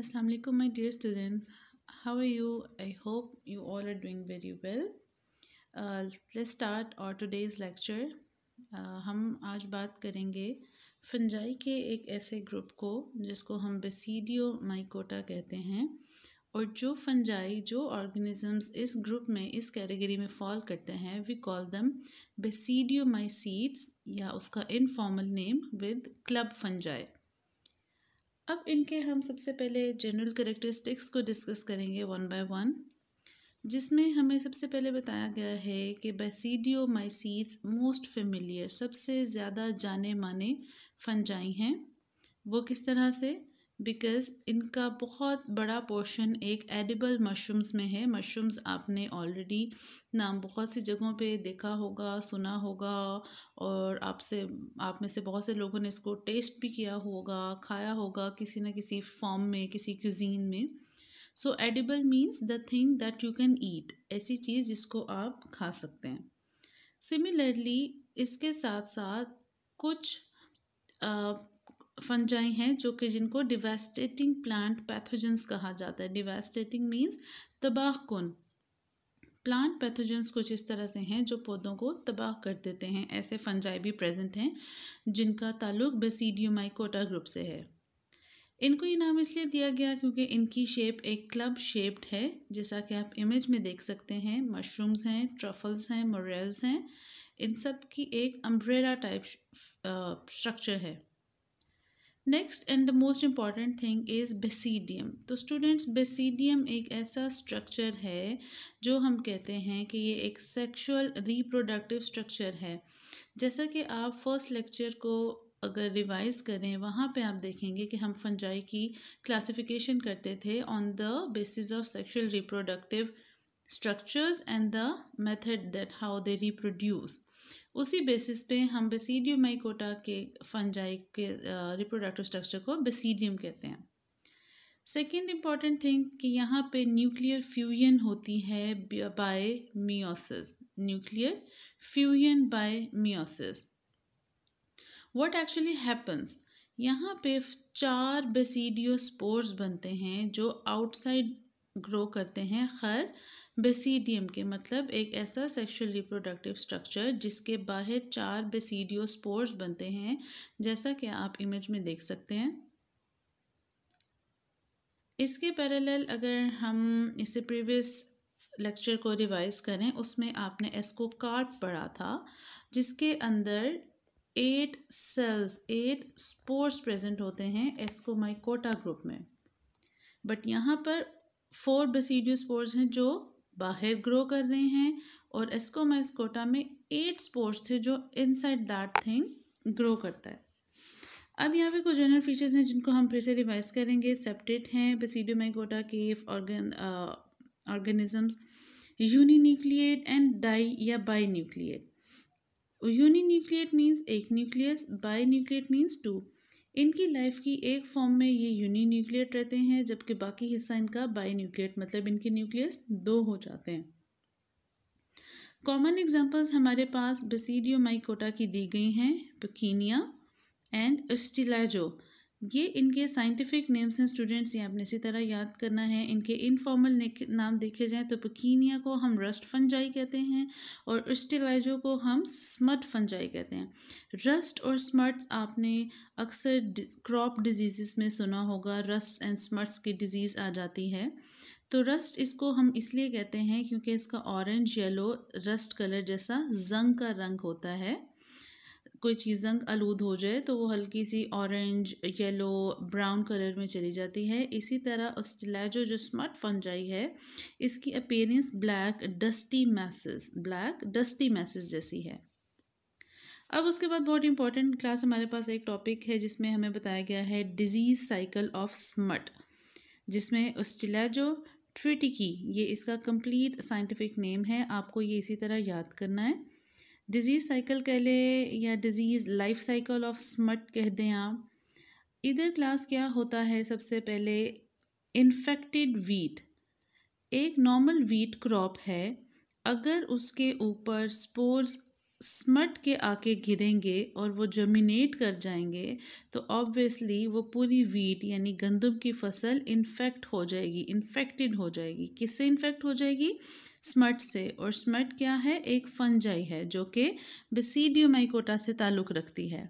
अस्सलाम वालेकुम my dear students how are you I hope you all are doing very well let's start our our lecture uh, हम आज बात करेंगे fungi के एक ऐसे ग्रुप को जिसको हम बेसीडियो माइकोटा कहते हैं और जो फंजाई जो ऑर्गेनिजम्स इस ग्रुप में इस कैटेगरी में फॉल करते हैं वी कॉल दम बेसीडियो माइसीड्स या उसका informal name with club fungi अब इनके हम सबसे पहले जनरल करेक्टरिस्टिक्स को डिस्कस करेंगे वन बाय वन जिसमें हमें सबसे पहले बताया गया है कि बैसीडियो माइसीड्स मोस्ट फेमिलियर सबसे ज़्यादा जाने माने फंजाई हैं वो किस तरह से बिकॉज़ इनका बहुत बड़ा पोर्शन एक एडिबल मशरूम्स में है मशरूम्स आपने ऑलरेडी नाम बहुत सी जगहों पे देखा होगा सुना होगा और आपसे आप में से बहुत से लोगों ने इसको टेस्ट भी किया होगा खाया होगा किसी न किसी फॉर्म में किसी क्यूजीन में so edible means the thing that you can eat ऐसी चीज़ जिसको आप खा सकते हैं सिमिलरली इसके साथ साथ कुछ फंजाई हैं जो कि जिनको डिवेस्टेटिंग प्लांट पैथोजेंस कहा जाता है डिवेस्टेटिंग मीन्स तबाह कन प्लांट पैथोजेंस कुछ इस तरह से हैं जो पौधों को तबाह कर देते हैं ऐसे फंजाई भी प्रेजेंट हैं जिनका ताल्लुक बेसीडियोमाइकोटा ग्रुप से है इनको ये नाम इसलिए दिया गया क्योंकि इनकी शेप एक क्लब शेप्ड है जैसा कि आप इमेज में देख सकते हैं मशरूम्स हैं ट्रफल्स हैं मोरेल्स हैं इन सब की एक अम्ब्रेला टाइप स्ट्रक्चर है next and the most important thing is basidium तो स्टूडेंट्स बेसीडियम एक ऐसा स्ट्रक्चर है जो हम कहते हैं कि ये एक सेक्शुअल रिप्रोडक्टिव स्ट्रक्चर है जैसा कि आप फर्स्ट लेक्चर को अगर रिवाइज़ करें वहाँ पे आप देखेंगे कि हम फंजाई की क्लासिफिकेशन करते थे on the basis of sexual reproductive structures and the method that how they reproduce उसी बेसिस पे हम बेसिडियम माइकोटा के फंजाई के रिप्रोडक्टिव स्ट्रक्चर को बेसिडियम कहते हैं सेकेंड इम्पॉर्टेंट थिंग कि यहाँ पे न्यूक्लियर फ्यूजन होती है by meiosis nuclear fusion by meiosis what actually happens यहाँ पे चार बेसिडियो स्पोर्स बनते हैं जो आउटसाइड ग्रो करते हैं खर बेसीडियम के मतलब एक ऐसा सेक्सुअल रिप्रोडक्टिव स्ट्रक्चर जिसके बाहर चार बेसीडियो स्पोर्स बनते हैं जैसा कि आप इमेज में देख सकते हैं इसके पैरेलल अगर हम इसे प्रीवियस लेक्चर को रिवाइज करें उसमें आपने एस्को कार्प पढ़ा था जिसके अंदर eight cells eight spores present होते हैं एस्कोमाइकोटा ग्रुप में बट यहाँ पर फोर बेसिडियो स्पोर्स हैं जो बाहर ग्रो कर रहे हैं और एस्कोमाइस्कोटा में एट स्पोर्स थे जो इनसाइड दैट थिंग ग्रो करता है अब यहाँ पे कुछ जनरल फीचर्स हैं जिनको हम फिर से रिवाइज करेंगे सेप्टेट हैं बेसिडियोमाइकोटा माइकोटा के ऑर्गेनिजम्स यूनिन्यूक्लिएट एंड डाई या बाई न्यूक्लिएट यूनिन्यूक्लिएट मीन्स एक nucleus binucleate means two इनकी लाइफ की एक फॉर्म में ये न्यूक्लियट रहते हैं जबकि बाकी हिस्सा इनका बाई न्यूक्लियट मतलब इनके न्यूक्लियस दो हो जाते हैं कॉमन एग्जांपल्स हमारे पास बेसिडियो माइकोटा की दी गई हैं पकीनिया एंड एस्टिलाजो ये इनके साइंटिफिक नेम्स हैं स्टूडेंट्स ये आपने इसी तरह याद करना है इनके इनफॉर्मल नाम देखे जाएँ तो पकीनिया को हम रस्ट फंजाई कहते हैं और उस्टिलाइजो को हम स्मट फंजाई कहते हैं रस्ट और स्मर्ट्स आपने अक्सर क्रॉप डिजीज़ में सुना होगा रस्ट एंड स्मर्ट्स की डिजीज़ आ जाती है तो रस्ट इसको हम इसलिए कहते हैं क्योंकि इसका ऑरेंज येलो रस्ट कलर जैसा जंग का रंग होता है कोई चीज़ रंग आलूद हो जाए तो वो हल्की सी ऑरेंज येलो ब्राउन कलर में चली जाती है इसी तरह ऑस्टिलाजो जो स्मार्ट फंजाई है इसकी appearance black dusty masses black dusty masses जैसी है अब उसके बाद बहुत इंपॉर्टेंट क्लास हमारे पास एक टॉपिक है जिसमें हमें बताया गया है डिजीज़ साइकिल ऑफ स्मट जिसमें ऑस्टिलाजो ट्रिटिकी ये इसका कंप्लीट साइंटिफिक नेम है आपको ये इसी तरह याद करना है डिज़ीज़ साइकिल कह लें या disease life cycle of smut कह दें आप इधर क्लास क्या होता है सबसे पहले इन्फेक्टेड वीट एक नॉर्मल वीट क्रॉप है अगर उसके ऊपर स्पोर्स स्मट के आके गिरेंगे और वो जर्मिनेट कर जाएंगे तो ऑब्वियसली वो पूरी वीट यानी गंदम की फसल इन्फेक्ट हो जाएगी इन्फेक्टेड हो जाएगी किससे इन्फेक्ट हो जाएगी स्मट से और स्मट क्या है एक फंजाई है जो कि बेसिडियोमाइकोटा माइकोटा से ताल्लुक़ रखती है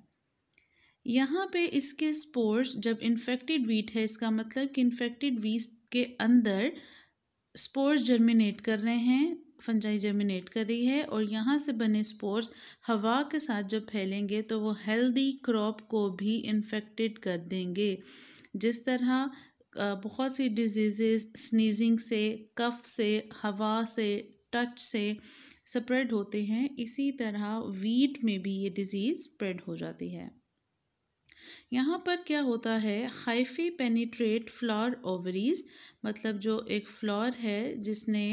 यहाँ पे इसके स्पोर्स जब इन्फेक्टेड वीट है इसका मतलब कि इन्फेक्टेड वीट के अंदर स्पोर्स जर्मिनेट कर रहे हैं फंजाई जर्मिनेट कर रही है और यहाँ से बने स्पोर्स हवा के साथ जब फैलेंगे तो वो हेल्दी क्रॉप को भी इन्फेक्टेड कर देंगे जिस तरह बहुत सी डिजीज़ स्नीजिंग से कफ से हवा से टच से स्प्रेड होते हैं इसी तरह वीट में भी ये डिज़ीज़ स्प्रेड हो जाती है यहाँ पर क्या होता है हाइफी पेनीट्रेट फ्लावर ओवरीज मतलब जो एक फ्लावर है जिसने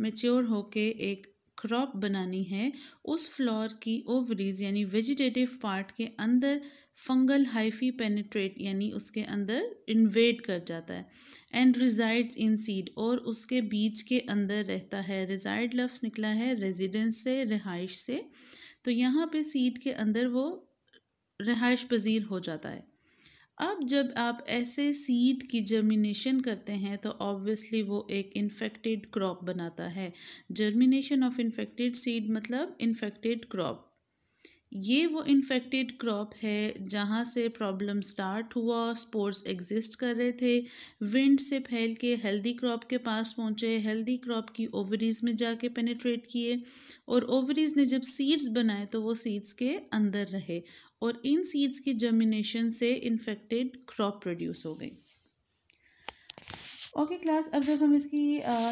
मेच्योर होके एक क्रॉप बनानी है उस फ्लावर की ओवरीज यानी वेजिटेटिव पार्ट के अंदर फंगल हाइफी पेनिट्रेट यानी उसके अंदर इन्वेड कर जाता है एंड रिजाइड्स इन सीड और उसके बीज के अंदर रहता है रिजाइड लफ्स निकला है रेजिडेंस से रिहाइश से तो यहाँ पे सीड के अंदर वो रिहाइश पजीर हो जाता है अब जब आप ऐसे सीड की जर्मिनेशन करते हैं तो ऑब्वियसली वो एक इन्फेक्टेड क्रॉप बनाता है जर्मिनेशन ऑफ इन्फेक्टेड सीड मतलब इन्फेक्टेड क्रॉप ये वो इन्फेक्टेड क्रॉप है जहाँ से प्रॉब्लम स्टार्ट हुआ स्पोर्ट्स एग्जिस्ट कर रहे थे विंड से फैल के हेल्दी क्रॉप के पास पहुँचे हेल्दी क्रॉप की ओवरीज में जाके पेनिट्रेट किए और ओवरीज ने जब सीड्स बनाए तो वो सीड्स के अंदर रहे और इन सीड्स की जर्मिनेशन से इन्फेक्टेड क्रॉप प्रोड्यूस हो गई ओके क्लास अब जब हम इसकी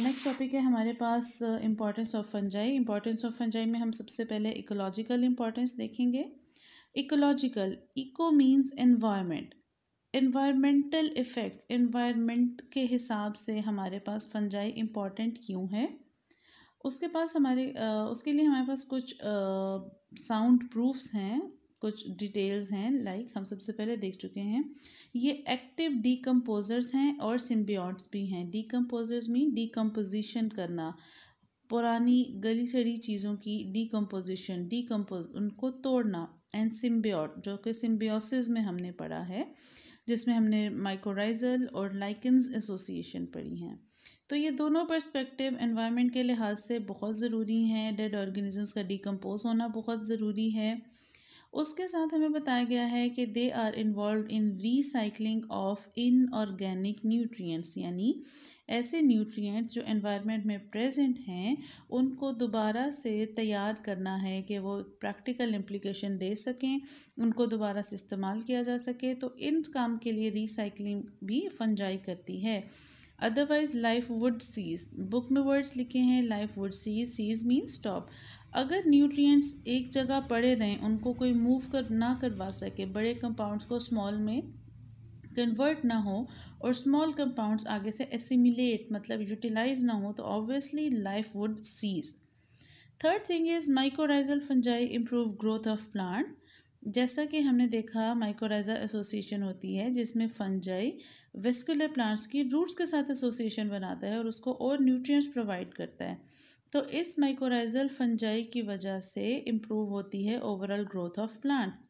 नेक्स्ट टॉपिक है हमारे पास importance of fungi importance of fungi में हम सबसे पहले इकोलॉजिकल इम्पॉर्टेंस देखेंगे ecological eco means environment environmental effects environment के हिसाब से हमारे पास फंजाई इम्पॉर्टेंट क्यों है उसके पास हमारे उसके लिए हमारे पास कुछ साउंड प्रूफ्स हैं कुछ डिटेल्स हैं लाइक हम सबसे पहले देख चुके हैं ये एक्टिव डीकम्पोजर्स हैं और सिम्बियॉट्स भी हैं डीकम्पोजर्स मीन डीकम्पोजिशन करना पुरानी गली सड़ी चीज़ों की डीकम्पोजिशन डीकम्पोज उनको तोड़ना एंड सिम्बियॉट जो कि सिम्बियोसिस में हमने पढ़ा है जिसमें हमने माइक्रोराइजल और लाइकन्स एसोसिएशन पढ़ी हैं तो ये दोनों पर्सपेक्टिव एनवायरनमेंट के लिहाज से बहुत ज़रूरी हैं डेड ऑर्गेनिजम्स का डिकम्पोज होना बहुत ज़रूरी है उसके साथ हमें बताया गया है कि they are involve in recycling of inorganic nutrients यानी ऐसे न्यूट्रिएंट जो एनवायरनमेंट में प्रेजेंट हैं उनको दोबारा से तैयार करना है कि वो प्रैक्टिकल इम्प्लीकेशन दे सकें उनको दोबारा से इस्तेमाल किया जा सके तो इन काम के लिए रिसाइकलिंग भी फंजाई करती है otherwise life would cease book में वर्ड्स लिखे हैं life would cease cease mean stop अगर न्यूट्रिएंट्स एक जगह पड़े रहें उनको कोई मूव कर ना करवा सके बड़े कंपाउंड्स को स्मॉल में कन्वर्ट ना हो और स्मॉल कंपाउंड्स आगे से एसिमिलेट मतलब यूटिलाइज ना हो तो obviously life would cease third thing is mycorrhizal fungi improve growth of plant जैसा कि हमने देखा माइकोराइजा एसोसिएशन होती है जिसमें फंजाई वेस्कुलर प्लांट्स की रूट्स के साथ एसोसिएशन बनाता है और उसको और न्यूट्रिएंट्स प्रोवाइड करता है तो इस माइकोराइजल फंजाई की वजह से इम्प्रूव होती है overall growth of plant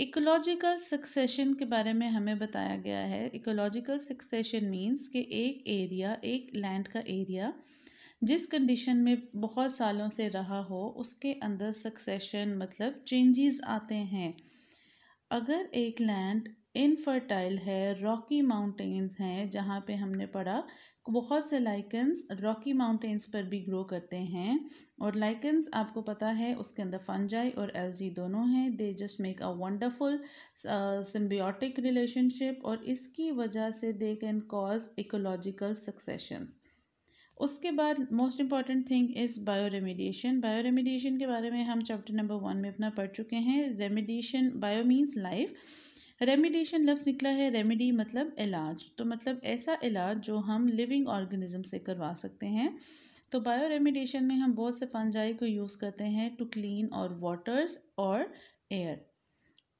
ecological succession के बारे में हमें बताया गया है इकोलॉजिकल सक्सेशन मीन्स कि एक एरिया एक लैंड का एरिया जिस कंडीशन में बहुत सालों से रहा हो उसके अंदर सक्सेशन मतलब चेंजेस आते हैं अगर एक लैंड इनफर्टाइल है रॉकी माउंटेन्स हैं जहाँ पे हमने पढ़ा बहुत से लाइकन्स रॉकी माउंटेन्स पर भी ग्रो करते हैं और लाइकन्स आपको पता है उसके अंदर फंजाई और एलजी दोनों हैं they just make a wonderful symbiotic relationship और इसकी वजह से they can cause ecological successions उसके बाद most important thing is bioremediation bioremediation के बारे में हम चैप्टर नंबर वन में अपना पढ़ चुके हैं remediation bio means life remediation लफ्स निकला है रेमेडी मतलब इलाज तो मतलब ऐसा इलाज जो हम लिविंग ऑर्गेनिज़म से करवा सकते हैं तो बायो रेमिडेशन में हम बहुत से फंजाई को यूज़ करते हैं टू क्लीन और वाटर्स और एयर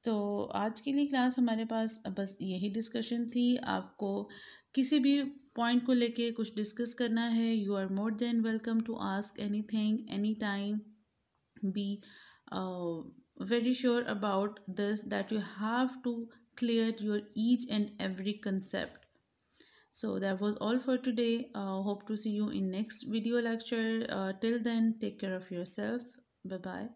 तो आज के लिए क्लास हमारे पास बस यही डिस्कशन थी आपको किसी भी पॉइंट को लेके कुछ डिस्कस करना है you are more than welcome to ask anything any time be uh, very sure about this that you have to clear your each and every concept so that was all for today uh, hope to see you in next video lecture uh, till then take care of yourself bye bye